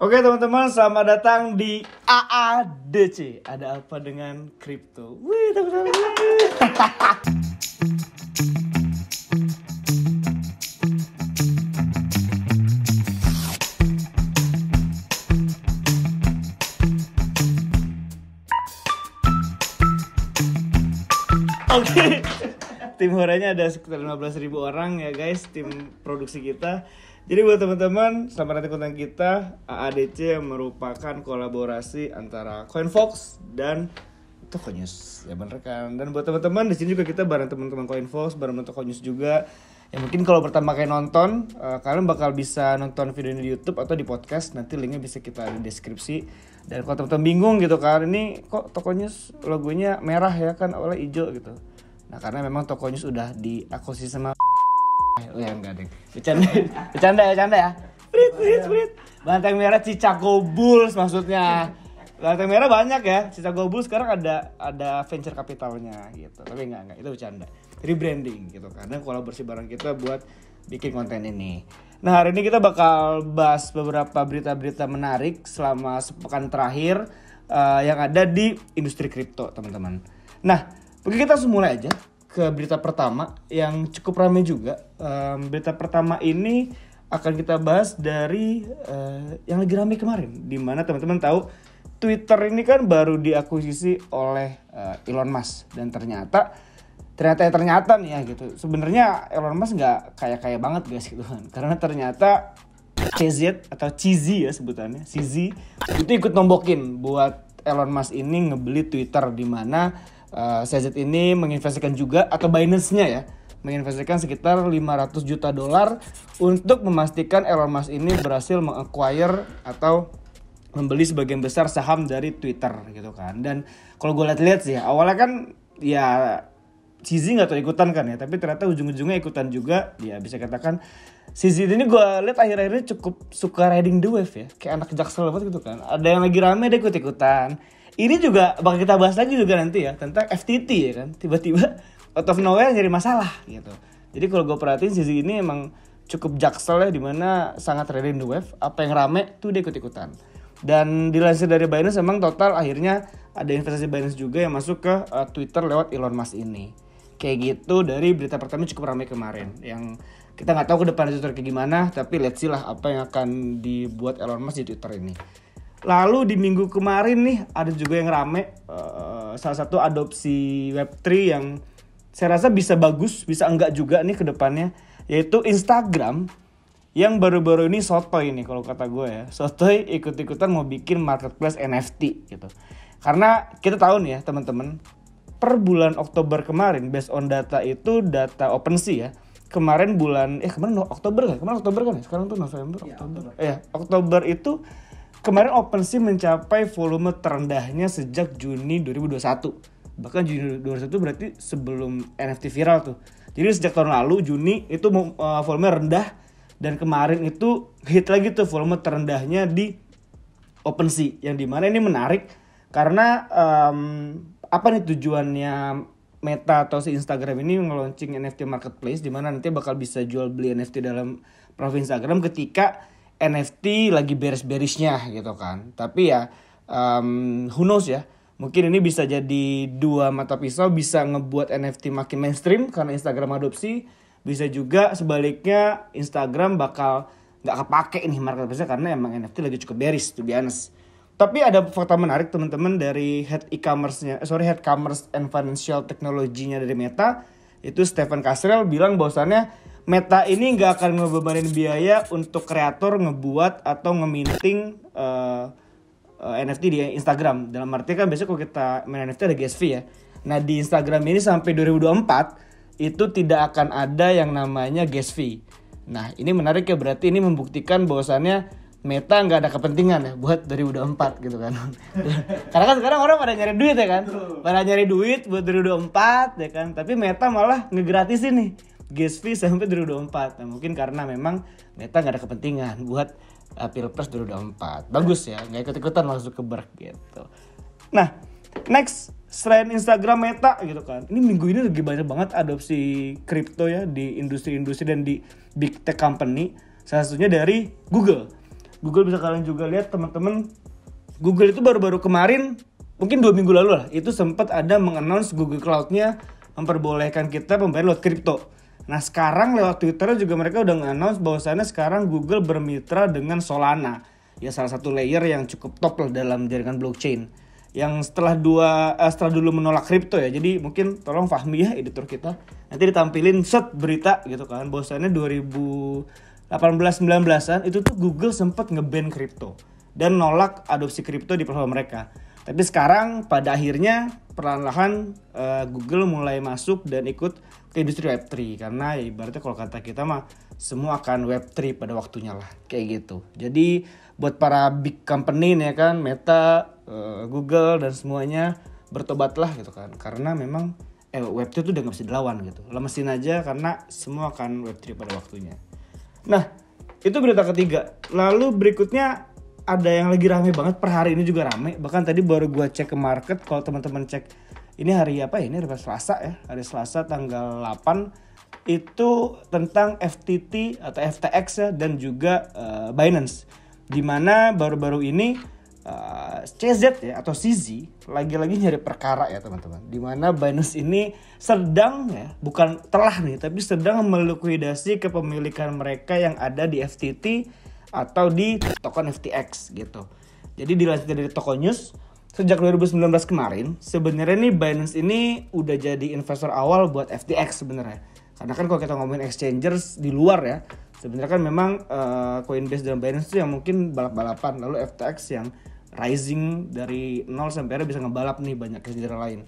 Oke teman-teman, selamat datang di AADC. Ada apa dengan kripto? Wih, teman-teman. Oke. Tim horanya ada sekitar 15.000 orang ya guys, tim produksi kita. Jadi buat teman-teman, selamat nanti konten kita AADC yang merupakan kolaborasi antara CoinFox dan Toko News. Ya bener kan? Dan buat teman-teman di sini juga kita bareng teman-teman CoinFox, bareng Toko News juga. Ya mungkin kalau pertama kali nonton, uh, kalian bakal bisa nonton video ini di YouTube atau di podcast. Nanti linknya bisa kita ada di deskripsi. Dan kalau teman-teman bingung gitu kan, ini kok Toko News logonya merah ya kan, awalnya hijau gitu. Nah karena memang Toko News udah di sama... Oh ya enggak deh. Bercanda, bercanda ya, bercanda ya. Prit, prit, prit. Banteng merah Chicago Bulls maksudnya. Banteng merah banyak ya. Chicago Bulls sekarang ada ada venture capitalnya gitu. Tapi enggak enggak itu bercanda. Rebranding gitu karena kalau bersih barang kita buat bikin konten ini. Nah, hari ini kita bakal bahas beberapa berita-berita menarik selama sepekan terakhir uh, yang ada di industri kripto, teman-teman. Nah, mungkin kita langsung mulai aja ke berita pertama yang cukup ramai juga. Um, berita pertama ini akan kita bahas dari uh, yang lagi ramai kemarin, dimana teman-teman tahu Twitter ini kan baru diakuisisi oleh uh, Elon Musk dan ternyata ternyata ya ternyata nih ya gitu. Sebenarnya Elon Musk nggak kaya kaya banget guys gitu kan, karena ternyata CZ atau CZ ya sebutannya, CZ itu ikut nombokin buat Elon Musk ini ngebeli Twitter di mana uh, eh, CZ ini menginvestasikan juga atau Binance-nya ya menginvestasikan sekitar 500 juta dolar untuk memastikan Elon Musk ini berhasil mengacquire atau membeli sebagian besar saham dari Twitter gitu kan dan kalau gue lihat-lihat sih awalnya kan ya CZ nggak tuh ikutan kan ya tapi ternyata ujung-ujungnya ikutan juga ya bisa katakan Sisi ini gue lihat akhir-akhir ini cukup suka riding the wave ya kayak anak jaksel banget gitu kan ada yang lagi rame deh ikut-ikutan ini juga bakal kita bahas lagi juga nanti ya tentang FTT ya kan tiba-tiba out of nowhere jadi masalah gitu jadi kalau gue perhatiin sisi ini emang cukup jaksel ya dimana sangat ready the wave apa yang rame tuh dia ikut ikutan dan dilansir dari Binance emang total akhirnya ada investasi Binance juga yang masuk ke uh, Twitter lewat Elon Musk ini kayak gitu dari berita pertama cukup ramai kemarin yang kita nggak tahu ke depan Twitter kayak gimana tapi let's see lah apa yang akan dibuat Elon Musk di Twitter ini Lalu di minggu kemarin nih ada juga yang rame uh, salah satu adopsi Web3 yang saya rasa bisa bagus, bisa enggak juga nih ke depannya yaitu Instagram yang baru-baru ini soto ini kalau kata gue ya. Sotoy ikut-ikutan mau bikin marketplace NFT gitu. Karena kita tahu nih ya teman-teman, per bulan Oktober kemarin based on data itu data OpenSea ya kemarin bulan eh kemarin no, Oktober kan kemarin Oktober kan ya? sekarang tuh November iya, Oktober ya, Oktober. Eh, Oktober itu Kemarin OpenSea mencapai volume terendahnya sejak Juni 2021. Bahkan Juni 2021 berarti sebelum NFT viral tuh. Jadi sejak tahun lalu Juni itu eh, volume rendah dan kemarin itu hit lagi tuh volume terendahnya di OpenSea yang dimana ini menarik karena um, apa nih tujuannya Meta atau si Instagram ini ngeluncing NFT marketplace di mana nanti bakal bisa jual beli NFT dalam profil Instagram ketika NFT lagi beres-beresnya gitu kan. Tapi ya um, who knows ya. Mungkin ini bisa jadi dua mata pisau bisa ngebuat NFT makin mainstream karena Instagram adopsi. Bisa juga sebaliknya Instagram bakal nggak kepake nih marketplace karena emang NFT lagi cukup beres to be honest. Tapi ada fakta menarik teman-teman dari head e-commerce-nya, eh, sorry head commerce and financial technology-nya dari Meta itu Stephen Kasrel bilang bahwasannya Meta ini nggak akan ngebebanin biaya untuk kreator ngebuat atau ngeminting uh, eh, uh, eh, NFT di Instagram. Dalam arti kan biasanya kalau kita main NFT ada gas fee ya. Nah di Instagram ini sampai 2024 itu tidak akan ada yang namanya gas fee. Nah ini menarik ya berarti ini membuktikan bahwasannya Meta nggak ada kepentingan ya buat 2024 gitu kan. Karena kan sekarang orang pada nyari duit ya kan. Pada nyari duit buat 2024 ya kan. Tapi Meta malah ngegratisin nih gas fee sampai 2024. Nah, mungkin karena memang Meta nggak ada kepentingan buat uh, Pilpres 2024. Bagus ya, nggak ikut-ikutan langsung keber gitu. Nah, next selain Instagram Meta gitu kan. Ini minggu ini lagi banyak banget adopsi kripto ya di industri-industri dan di big tech company. Salah satunya dari Google. Google bisa kalian juga lihat teman-teman Google itu baru-baru kemarin mungkin dua minggu lalu lah itu sempat ada mengannounce Google Cloud-nya memperbolehkan kita membayar lewat kripto Nah sekarang lewat Twitter juga mereka udah nge-announce bahwasannya sekarang Google bermitra dengan Solana. Ya salah satu layer yang cukup top lah dalam jaringan blockchain. Yang setelah dua eh, setelah dulu menolak kripto ya. Jadi mungkin tolong Fahmi ya editor kita. Nanti ditampilin set berita gitu kan. Bahwasannya 2018-19an itu tuh Google sempat nge-ban kripto. Dan nolak adopsi kripto di platform mereka. Tapi sekarang pada akhirnya perlahan-lahan uh, Google mulai masuk dan ikut ke industri Web3 karena ya, ibaratnya kalau kata kita mah semua akan Web3 pada waktunya lah kayak gitu. Jadi buat para big company nih ya kan Meta, uh, Google dan semuanya bertobatlah gitu kan karena memang eh, Web3 itu udah gak bisa dilawan gitu. Lemesin aja karena semua akan Web3 pada waktunya. Nah, itu berita ketiga. Lalu berikutnya ada yang lagi rame banget per hari ini juga rame bahkan tadi baru gua cek ke market kalau teman-teman cek ini hari apa ya ini hari Selasa ya hari Selasa tanggal 8 itu tentang FTT atau FTX ya dan juga uh, Binance dimana baru-baru ini uh, eh, CZ ya atau CZ lagi-lagi nyari perkara ya teman-teman dimana Binance ini sedang ya bukan telah nih tapi sedang melukuidasi kepemilikan mereka yang ada di FTT atau di token FTX gitu. Jadi dilansir dari Toko News, sejak 2019 kemarin sebenarnya nih Binance ini udah jadi investor awal buat FTX sebenarnya. Karena kan kalau kita ngomongin exchangers di luar ya, sebenarnya kan memang uh, Coinbase dan Binance itu yang mungkin balap-balapan, lalu FTX yang rising dari nol sampai ada bisa ngebalap nih banyak exchanger lain.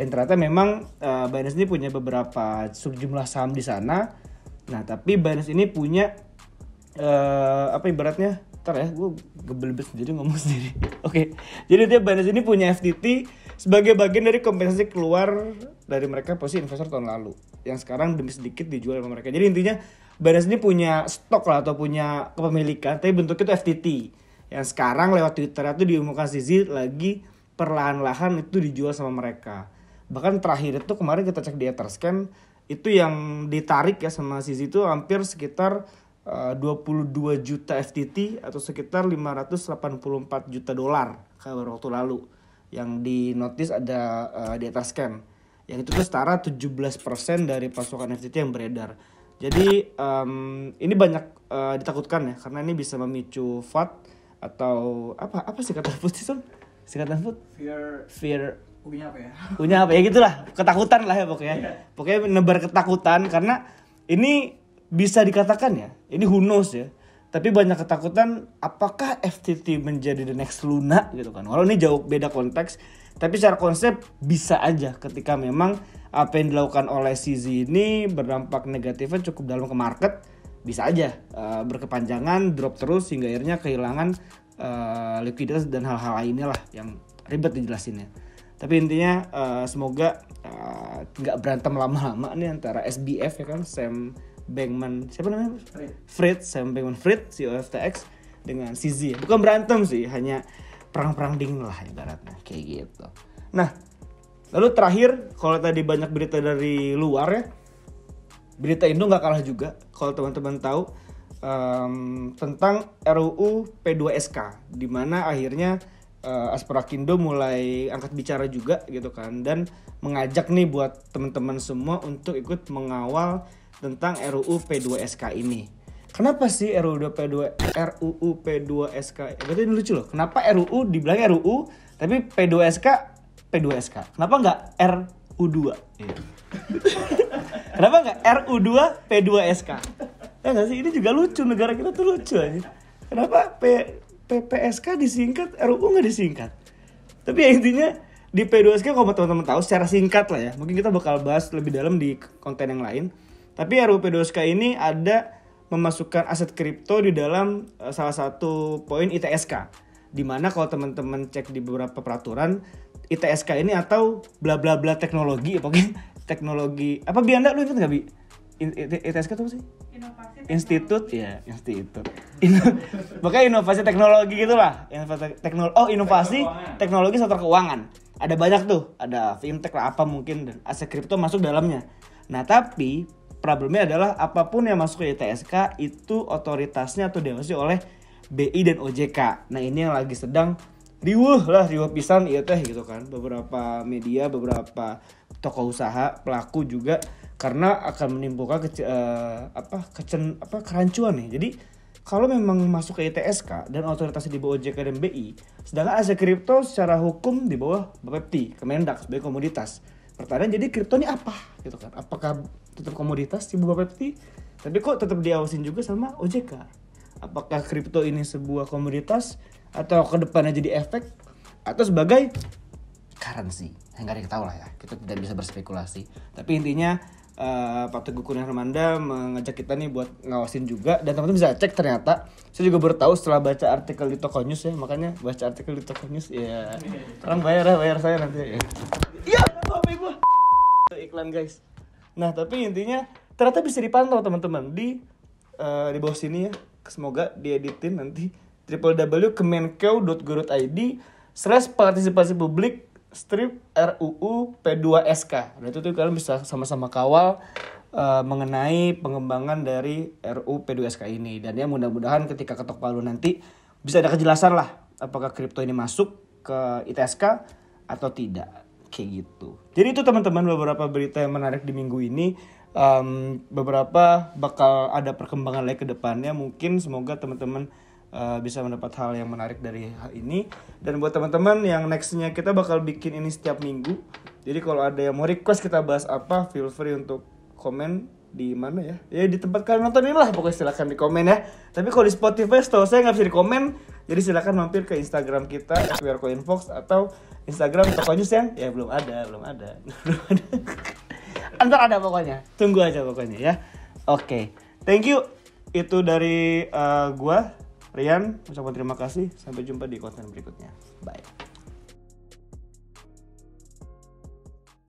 Yang ternyata memang uh, Binance ini punya beberapa sejumlah saham di sana. Nah, tapi Binance ini punya uh, apa ibaratnya ntar ya gue gebelbet sendiri ngomong sendiri oke okay. jadi dia Binance ini punya FTT sebagai bagian dari kompensasi keluar dari mereka posisi investor tahun lalu yang sekarang demi sedikit dijual sama mereka jadi intinya Binance ini punya stok lah atau punya kepemilikan tapi bentuknya itu FTT yang sekarang lewat Twitter itu diumumkan sisi lagi perlahan-lahan itu dijual sama mereka bahkan terakhir itu kemarin kita cek di Etherscan itu yang ditarik ya sama sisi itu hampir sekitar 22 eh, juta FTT atau sekitar 584 juta dolar kabar waktu lalu yang di notice ada uh, di atas scam yang itu tuh setara 17% dari pasokan FTT yang beredar jadi um, ini banyak uh, ditakutkan ya karena ini bisa memicu FAT atau apa apa sih kata putih son singkatan food fear fear punya apa ya punya apa ya gitulah ketakutan lah ya pokoknya yeah. pokoknya menebar ketakutan karena ini bisa dikatakan ya, ini who knows ya. Tapi banyak ketakutan apakah FTT menjadi the next Luna gitu kan. Walau ini jauh beda konteks, tapi secara konsep bisa aja ketika memang apa yang dilakukan oleh CZ ini berdampak negatifnya cukup dalam ke market, bisa aja uh, berkepanjangan, drop terus hingga akhirnya kehilangan uh, likuiditas dan hal-hal lainnya lah yang ribet dijelasinnya. Tapi intinya uh, semoga nggak uh, berantem lama-lama nih antara SBF ya kan, Sam Bankman siapa namanya Fred, Sam Bankman Fred CEO OFTX dengan CZ bukan berantem sih hanya perang-perang dingin lah ibaratnya kayak gitu nah lalu terakhir kalau tadi banyak berita dari luar ya berita Indo nggak kalah juga kalau teman-teman tahu um, tentang RUU P2SK di mana akhirnya uh, eh, Asprakindo mulai angkat bicara juga gitu kan dan mengajak nih buat teman-teman semua untuk ikut mengawal tentang RUU P2SK ini. Kenapa sih RUU P2 RUU P2SK? Berarti ini lucu loh. Kenapa RUU dibilang RUU tapi P2SK P2SK? Kenapa nggak RU2? Iya. Kenapa nggak RU2 P2SK? Ya nggak sih? Ini juga lucu negara kita tuh lucu aja. Kenapa P PPSK disingkat, RUU nggak disingkat? Tapi ya intinya di P2SK kalau teman-teman tahu secara singkat lah ya. Mungkin kita bakal bahas lebih dalam di konten yang lain. Tapi RUPDOSK ini ada memasukkan aset kripto di dalam eh, salah satu poin ITSK. Dimana kalau teman-teman cek di beberapa peraturan, ITSK ini atau bla bla bla teknologi, ya, pokoknya teknologi apa Bianda lu itu gak bi? ITSK itu apa sih? Inovasi Institut ya, institut. Ino, makanya inovasi teknologi gitulah. Inovasi teknologi. Oh, inovasi teknologi sektor keuangan. Ada banyak tuh, ada fintech lah apa mungkin dan aset kripto masuk dalamnya. Nah, tapi problemnya adalah apapun yang masuk ke ITSK itu otoritasnya atau diawasi oleh BI dan OJK. Nah ini yang lagi sedang riuh lah riuh pisan iya teh gitu kan beberapa media beberapa toko usaha pelaku juga karena akan menimbulkan kece, uh, apa kecen apa kerancuan nih jadi kalau memang masuk ke ITSK dan otoritas di bawah OJK dan BI sedangkan aset kripto secara hukum di bawah Bapepti Kemendak sebagai komoditas pertanyaan jadi kripto ini apa gitu kan apakah tetap komoditas tiba-tiba Pepti tapi kok tetap diawasin juga sama OJK apakah kripto ini sebuah komoditas atau kedepannya jadi efek atau sebagai currency nggak ada lah ya kita tidak bisa berspekulasi tapi intinya uh, Pak Teguh Kurnia Hermanda mengajak kita nih buat ngawasin juga dan teman-teman bisa cek ternyata saya juga baru tahu setelah baca artikel di Toko News ya makanya baca artikel di Toko News ya Tolong bayar ya bayar saya nanti ya iya apa gue iklan guys Nah, tapi intinya ternyata bisa dipantau teman-teman di uh, di bawah sini ya. Semoga dieditin nanti www.kemenkeu.go.id slash partisipasi publik strip RUU P2SK. nah itu tuh kalian bisa sama-sama kawal uh, mengenai pengembangan dari RUU P2SK ini. Dan ya mudah-mudahan ketika ketok palu nanti bisa ada kejelasan lah apakah kripto ini masuk ke ITSK atau tidak kayak gitu jadi itu teman-teman beberapa berita yang menarik di minggu ini um, beberapa bakal ada perkembangan lagi ke depannya mungkin semoga teman-teman uh, bisa mendapat hal yang menarik dari hal ini dan buat teman-teman yang nextnya kita bakal bikin ini setiap minggu jadi kalau ada yang mau request kita bahas apa feel free untuk komen di mana ya? Ya di tempat kalian nonton inilah pokoknya silahkan di komen ya. Tapi kalau di Spotify setahu saya nggak bisa di komen jadi silahkan mampir ke Instagram kita @queercoinfox atau Instagram Toko News yang ya belum ada, belum ada. Belum ada. Antar ada pokoknya. Tunggu aja pokoknya ya. Oke. Okay. Thank you. Itu dari uh, gua Rian, Ucapkan terima kasih. Sampai jumpa di konten berikutnya. Bye.